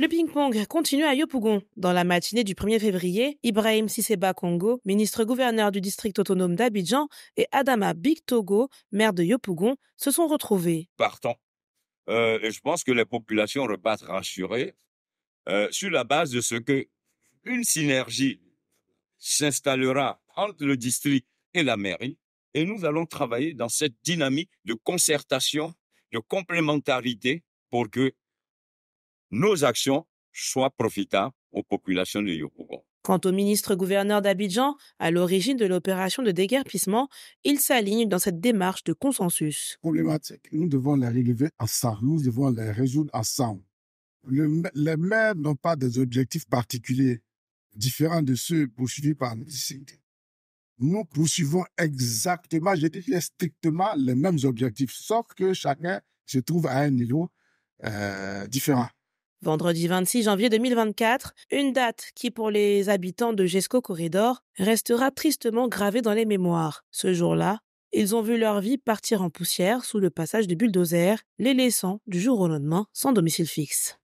Le ping-pong continue à Yopougon. Dans la matinée du 1er février, Ibrahim Siseba Kongo, ministre gouverneur du district autonome d'Abidjan, et Adama Big Togo, maire de Yopougon, se sont retrouvés. Partant. Euh, je pense que les populations repartent rassurées euh, sur la base de ce que une synergie s'installera entre le district et la mairie et nous allons travailler dans cette dynamique de concertation, de complémentarité pour que nos actions soient profitables aux populations de Yopougon. Quant au ministre-gouverneur d'Abidjan, à l'origine de l'opération de déguerpissement, il s'aligne dans cette démarche de consensus. Problématique, nous devons les relever ensemble, nous devons les résoudre ensemble. les maires n'ont pas des objectifs particuliers différents de ceux poursuivis par les Nous poursuivons exactement, je dirais strictement les mêmes objectifs, sauf que chacun se trouve à un niveau euh, différent vendredi 26 janvier 2024, une date qui pour les habitants de Gesco Corridor restera tristement gravée dans les mémoires. Ce jour-là, ils ont vu leur vie partir en poussière sous le passage du bulldozer, les laissant du jour au lendemain sans domicile fixe.